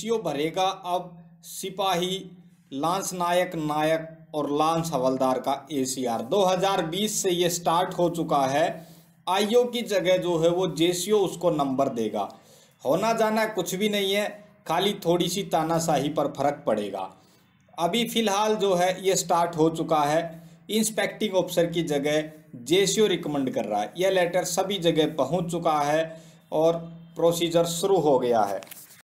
CO भरेगा अब सिपाही लांस नायक नायक और लांस हवलदार का एसीआर 2020 से ये स्टार्ट हो चुका है आईओ की जगह जो है वो जेसीओ उसको नंबर देगा होना जाना कुछ भी नहीं है खाली थोड़ी सी तानाशाही पर फर्क पड़ेगा अभी फ़िलहाल जो है ये स्टार्ट हो चुका है इंस्पेक्टिंग ऑफिसर की जगह जेसीओ रिकमेंड कर रहा है यह लेटर सभी जगह पहुंच चुका है और प्रोसीजर शुरू हो गया है